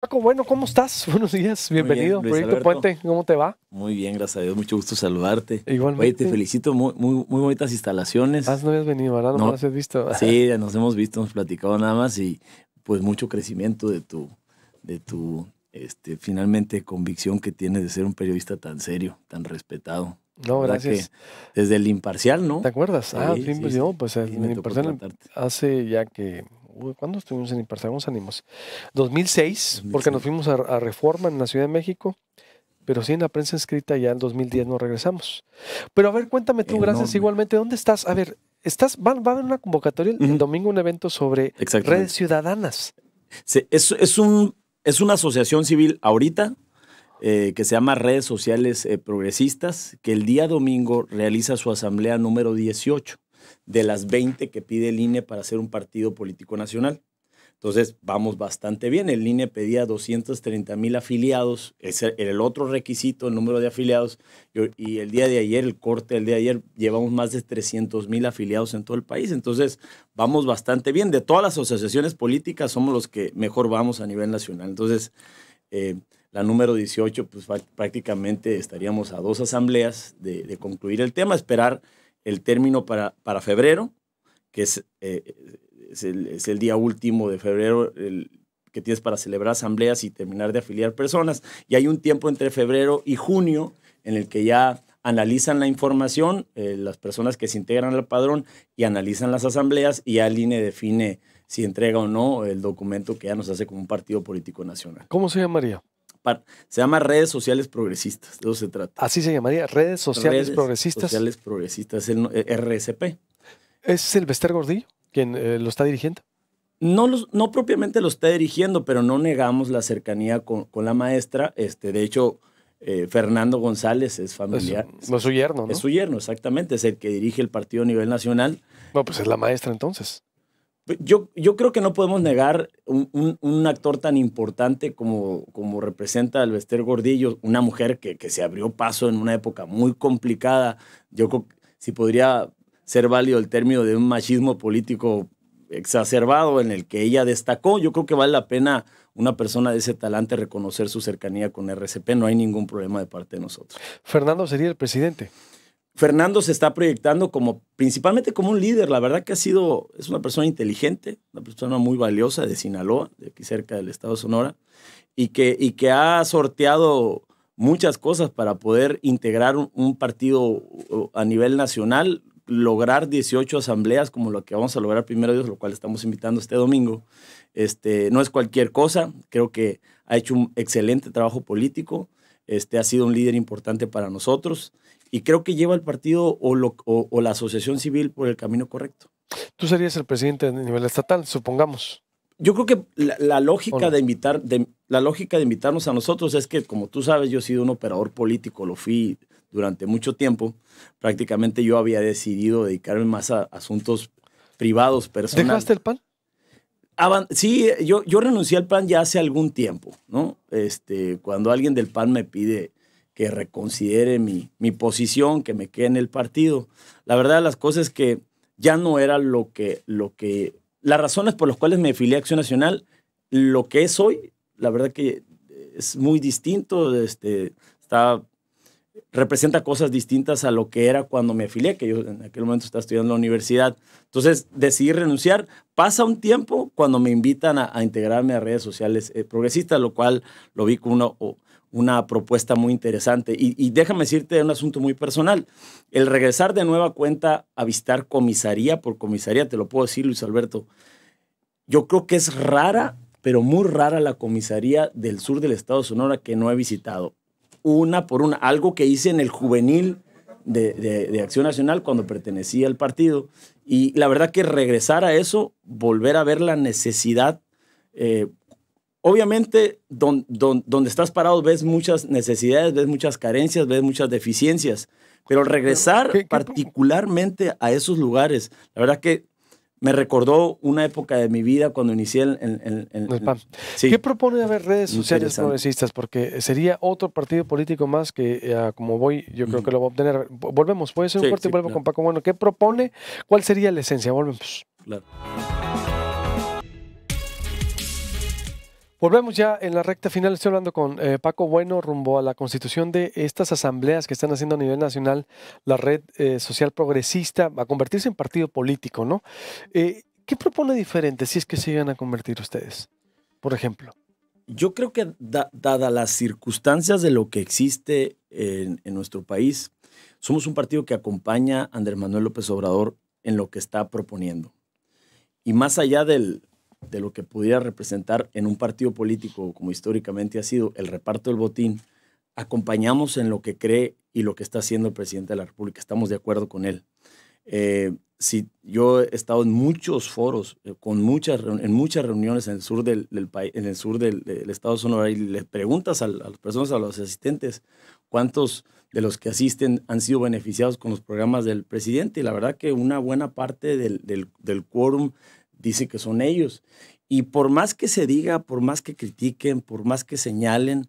Paco, bueno, ¿cómo estás? Buenos días, bienvenido. Proyecto Puente, ¿cómo te va? Muy bien, gracias a Dios, mucho gusto saludarte. Igualmente. Oye, te felicito, muy, muy, muy bonitas instalaciones. Ah, no habías venido, ¿verdad? No, has visto. Sí, nos hemos visto, hemos platicado nada más y pues mucho crecimiento de tu, de tu, este, finalmente convicción que tienes de ser un periodista tan serio, tan respetado. No, gracias. desde el imparcial, ¿no? ¿Te acuerdas? Ah, sí, pues, pues el imparcial hace ya que ¿Cuándo estuvimos en Imparcial? Ánimos? 2006, porque nos fuimos a, Reforma en la Ciudad de México. Pero sí, en la prensa escrita ya en 2010 no regresamos. Pero a ver, cuéntame tú, eh, gracias igualmente, ¿dónde estás? A ver, estás, va, a haber una convocatoria el, domingo, un evento sobre redes ciudadanas. es, un, es una asociación civil ahorita, eh, que se llama Redes Sociales eh, Progresistas, que el día domingo realiza su asamblea número 18 de las 20 que pide el INE para ser un partido político nacional. Entonces, vamos bastante bien. El INE pedía 230 mil afiliados, ese el otro requisito, el número de afiliados. Y el día de ayer, el corte del día de ayer, llevamos más de 300 mil afiliados en todo el país. Entonces, vamos bastante bien. De todas las asociaciones políticas, somos los que mejor vamos a nivel nacional. Entonces, eh, la número 18, pues prácticamente estaríamos a dos asambleas de concluir el tema, esperar el término para, para febrero, que es, eh, es, el, día último de febrero el, que tienes para celebrar asambleas y terminar de afiliar personas. Y hay un tiempo entre febrero y junio en el que ya analizan la información, eh, las personas que se integran al padrón y analizan las asambleas y ya define si entrega o no el documento que ya nos hace como un partido político nacional. ¿Cómo se llamaría? se llama redes sociales progresistas, de eso se trata. Así se llamaría, redes sociales Progresistas? redes Sociales progresistas, el eh, RSP. ¿Es el Bester Gordillo quien eh, lo está dirigiendo? No, no propiamente lo está dirigiendo, pero no negamos la cercanía con, la maestra. Este, de hecho, eh, Fernando González es familiar. no es su yerno, ¿no? Es su yerno, exactamente. Es el que dirige el partido a nivel nacional. No, pues es la maestra entonces. Yo, creo que no podemos negar un, actor tan importante como, representa Alvester Gordillo, una mujer que, que, se abrió paso en una época muy complicada. Yo creo que si podría ser válido el término de un machismo político exacerbado en el que ella destacó, yo creo que vale la pena una persona de ese talante reconocer su cercanía con RCP. No hay ningún problema de parte de nosotros. Fernando sería el presidente. Fernando se está proyectando como principalmente como un líder. La verdad que ha sido, es una persona inteligente, una persona muy valiosa de Sinaloa, de aquí cerca del estado de Sonora, y que, y que ha sorteado muchas cosas para poder integrar un partido a nivel nacional, lograr 18 asambleas como lo que vamos a lograr primero Dios, lo cual estamos invitando este domingo. Este, no es cualquier cosa, creo que ha hecho un excelente trabajo político este, ha sido un líder importante para nosotros y creo que lleva el partido o, o, la asociación civil por el camino correcto. Tú serías el presidente a nivel estatal, supongamos yo creo que la, lógica de invitar, de, la lógica de invitarnos a nosotros es que, como tú sabes, yo he sido un operador político, lo fui durante mucho tiempo. Prácticamente yo había decidido dedicarme más a asuntos privados, personales. ¿Dejaste el PAN? sí, yo, yo renuncié al PAN ya hace algún tiempo, ¿no? Este, cuando alguien del PAN me pide que reconsidere mi, posición, que me quede en el partido, la verdad de las cosas es que ya no era lo que, lo que, las razones por las cuales me afilié a Acción Nacional, lo que es hoy, la verdad que es muy distinto, este, está representa cosas distintas a lo que era cuando me afilié, que yo en aquel momento estaba estudiando la universidad. Entonces decidí renunciar. Pasa un tiempo cuando me invitan a, integrarme a redes sociales eh, progresistas, lo cual lo vi como una, una propuesta muy interesante. Y, y, déjame decirte un asunto muy personal. El regresar de nueva cuenta a visitar comisaría por comisaría, te lo puedo decir Luis Alberto, yo creo que es rara pero muy rara la comisaría del sur del estado de Sonora que no he visitado una por una, algo que hice en el juvenil de, Acción Nacional cuando pertenecía al partido. Y la verdad que regresar a eso, volver a ver la necesidad, eh, obviamente don, donde estás parado ves muchas necesidades, ves muchas carencias, ves muchas deficiencias, pero regresar particularmente a esos lugares, la verdad que me recordó una época de mi vida cuando inicié el, PAN. ¿Qué propone haber redes sociales progresistas? Porque sería otro partido político más que, eh, como voy, yo creo que lo voy a obtener. Volvemos, puede ser un corte y vuelvo con Paco Bueno. ¿Qué propone? ¿Cuál sería la esencia? Volvemos. Claro. Volvemos ya en la recta final. Estoy hablando con eh, Paco Bueno rumbo a la constitución de estas asambleas que están haciendo a nivel nacional la red eh, social progresista a convertirse en partido político, ¿no? Eh, ¿Qué propone diferente si es que se iban a convertir ustedes, por ejemplo? Yo creo que dadas las circunstancias de lo que existe en, en nuestro país, somos un partido que acompaña a Andrés Manuel López Obrador en lo que está proponiendo. Y más allá del, de lo que pudiera representar en un partido político, como históricamente ha sido el reparto del botín, acompañamos en lo que cree y lo que está haciendo el presidente de la República. Estamos de acuerdo con él. Eh, si, yo he estado en muchos foros, eh, con muchas, en muchas reuniones en el sur del, país, en el sur del, estado de Sonora y le preguntas a, las personas, a los asistentes, cuántos de los que asisten han sido beneficiados con los programas del presidente. Y la verdad que una buena parte del, del quórum dice que son ellos. Y por más que se diga, por más que critiquen, por más que señalen,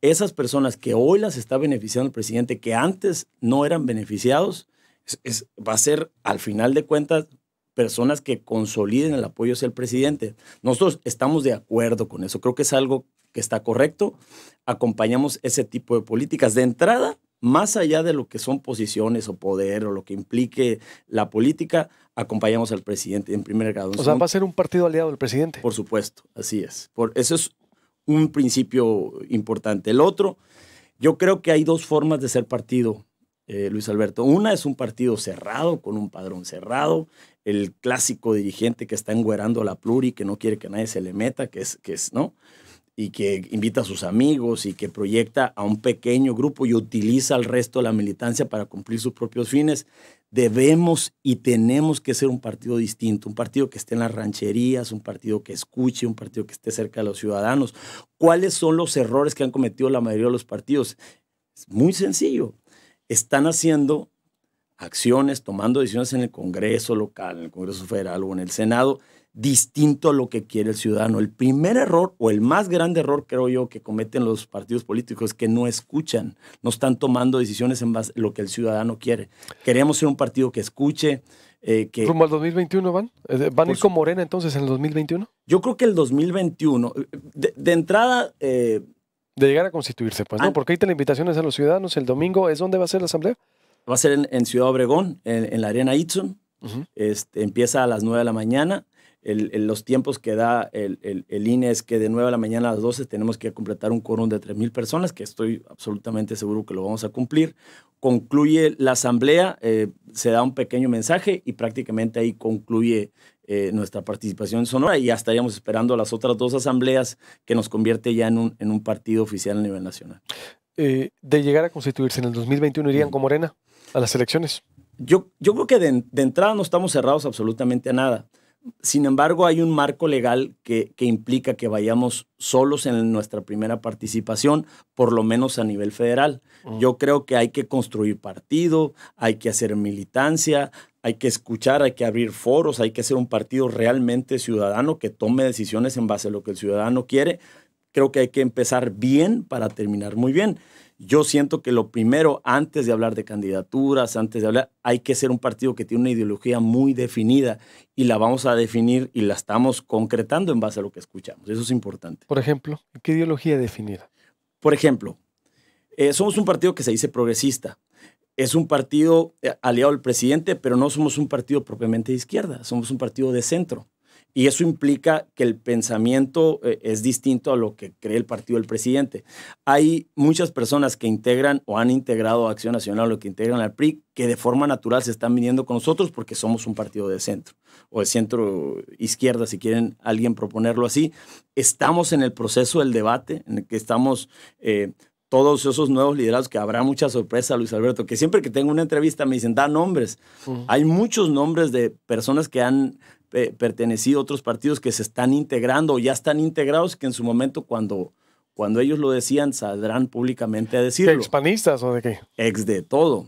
esas personas que hoy las está beneficiando el presidente, que antes no eran beneficiados, va a ser al final de cuentas personas que consoliden el apoyo hacia el presidente. Nosotros estamos de acuerdo con eso, creo que es algo que está correcto. Acompañamos ese tipo de políticas. De entrada, más allá de lo que son posiciones o poder o lo que implique la política, acompañamos al presidente en primer grado. O sea, va a ser un partido aliado del presidente. Por supuesto, así es. Por, eso es un principio importante. El otro, yo creo que hay dos formas de ser partido, eh, Luis Alberto. Una es un partido cerrado, con un padrón cerrado, el clásico dirigente que está enguerando la pluri, que no quiere que nadie se le meta, que es, que es ¿no? y que invita a sus amigos y que proyecta a un pequeño grupo y utiliza al resto de la militancia para cumplir sus propios fines. Debemos y tenemos que ser un partido distinto, un partido que esté en las rancherías, un partido que escuche, un partido que esté cerca de los ciudadanos. ¿Cuáles son los errores que han cometido la mayoría de los partidos? Es muy sencillo. Están haciendo acciones, tomando decisiones en el Congreso local, en el Congreso Federal o en el Senado, distinto a lo que quiere el ciudadano. El primer error o el más grande error, creo yo, que cometen los partidos políticos es que no escuchan, no están tomando decisiones en base a lo que el ciudadano quiere. Queremos ser un partido que escuche. Eh, que, ¿Rumbo al 2021 van? Eh, ¿Van a ir con Morena entonces en el 2021? Yo creo que el 2021, de, entrada... Eh, de llegar a constituirse, pues, ¿no? Porque ahí te la a los ciudadanos. El domingo es donde va a ser la asamblea. Va a ser en, Ciudad Obregón, en, la Arena Itson. Este, empieza a las 9 de la mañana los tiempos que da el, el, INE es que de 9 a la mañana a las 12 tenemos que completar un quórum de 3.000 personas, que estoy absolutamente seguro que lo vamos a cumplir. Concluye la asamblea, eh, se da un pequeño mensaje y prácticamente ahí concluye eh, nuestra participación en Sonora y ya estaríamos esperando las otras dos asambleas que nos convierte ya en un, partido oficial a nivel nacional. Eh, de llegar a constituirse en el 2021, ¿irían mm. con Morena a las elecciones? Yo, creo que de entrada no estamos cerrados absolutamente a nada. Sin embargo, hay un marco legal que, implica que vayamos solos en nuestra primera participación, por lo menos a nivel federal. Mm. Yo creo que hay que construir partido, hay que hacer militancia, hay que escuchar, hay que abrir foros, hay que hacer un partido realmente ciudadano que tome decisiones en base a lo que el ciudadano quiere. Creo que hay que empezar bien para terminar muy bien yo siento que lo primero, antes de hablar de candidaturas, antes de hablar, hay que ser un partido que tiene una ideología muy definida y la vamos a definir y la estamos concretando en base a lo que escuchamos. Eso es importante. Por ejemplo, ¿qué ideología definida? Por ejemplo, eh, somos un partido que se dice progresista. Es un partido eh, aliado al presidente, pero no somos un partido propiamente de izquierda, somos un partido de centro. Y eso implica que el pensamiento eh, es distinto a lo que cree el partido del presidente. Hay muchas personas que integran o han integrado Acción Nacional o que integran al PRI que de forma natural se están viniendo con nosotros porque somos un partido de centro o de centro izquierda, si quieren alguien proponerlo así. Estamos en el proceso del debate, en el que estamos eh, todos esos nuevos liderados que habrá mucha sorpresa, Luis Alberto, que siempre que tengo una entrevista me dicen, da nombres. Hay muchos nombres de personas que han pertenecido a otros partidos que se están integrando o ya están integrados, que en su momento cuando, cuando ellos lo decían saldrán públicamente a decirlo. ¿Ex panistas o de qué? Ex de todo.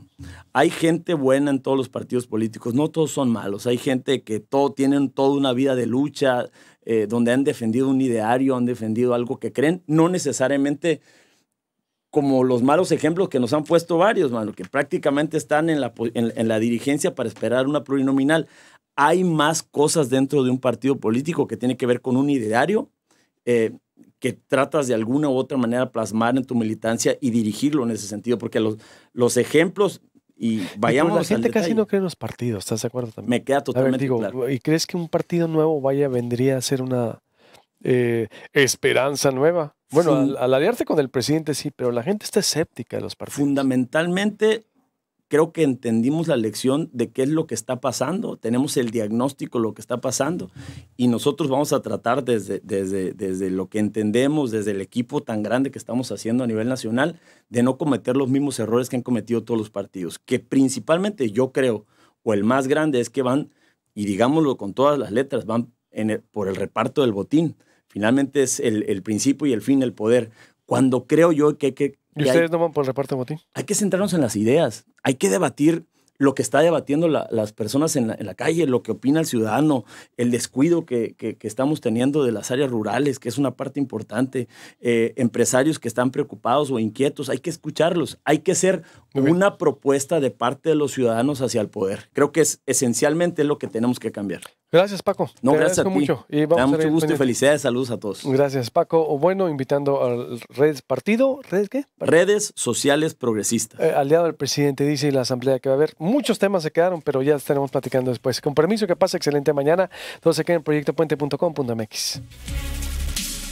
Hay gente buena en todos los partidos políticos, no todos son malos. Hay gente que todo, tienen toda una vida de lucha, eh, donde han defendido un ideario, han defendido algo que creen, no necesariamente como los malos ejemplos que nos han puesto varios, que prácticamente están en la, en, la dirigencia para esperar una plurinominal. Hay más cosas dentro de un partido político que tiene que ver con un ideario eh, que tratas de alguna u otra manera plasmar en tu militancia y dirigirlo en ese sentido, porque los, los ejemplos y vayamos a la gente casi no cree en los partidos, ¿estás de acuerdo también? Me queda totalmente claro. ¿Y crees que un partido nuevo vaya vendría a ser una eh, esperanza nueva? Bueno, al, con el presidente sí, pero la gente está escéptica de los partidos. Fundamentalmente, creo que entendimos la lección de qué es lo que está pasando, tenemos el diagnóstico de lo que está pasando y nosotros vamos a tratar desde, desde, desde lo que entendemos, desde el equipo tan grande que estamos haciendo a nivel nacional, de no cometer los mismos errores que han cometido todos los partidos, que principalmente yo creo, o el más grande es que van, y digámoslo con todas las letras, van por el reparto del botín Finalmente es el, principio y el fin del poder. Cuando creo yo que hay que... ¿Y ustedes no van por el reparto de Hay que centrarnos en las ideas, hay que debatir lo que está debatiendo las personas en la, calle, lo que opina el ciudadano, el descuido que, estamos teniendo de las áreas rurales, que es una parte importante, eh, empresarios que están preocupados o inquietos, hay que escucharlos, hay que ser una propuesta de parte de los ciudadanos hacia el poder. Creo que es esencialmente lo que tenemos que cambiar. Gracias, Paco. No, gracias a ti. mucho. da mucho gusto y felicidades. Saludos a todos. Gracias, Paco. O bueno, invitando al Redes Partido, ¿Redes qué? Redes Sociales Progresistas. Eh, aliado del presidente, dice, y la asamblea que va a haber. Muchos temas se quedaron, pero ya estaremos platicando después. Con permiso, que pase excelente mañana. Todos se queden en proyectopuente.com.mx.